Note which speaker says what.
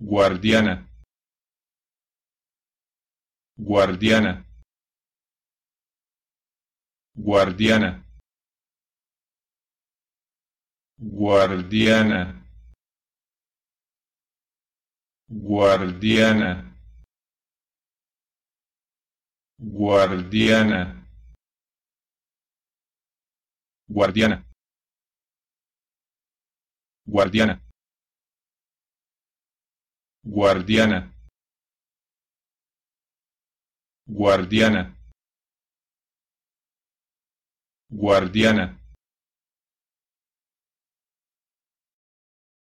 Speaker 1: Guardiana. Guardiana. Guardiana. Guardiana. Guardiana. Guardiana. Guardiana. Guardiana. Guardiana. Guardiana. Guardiana.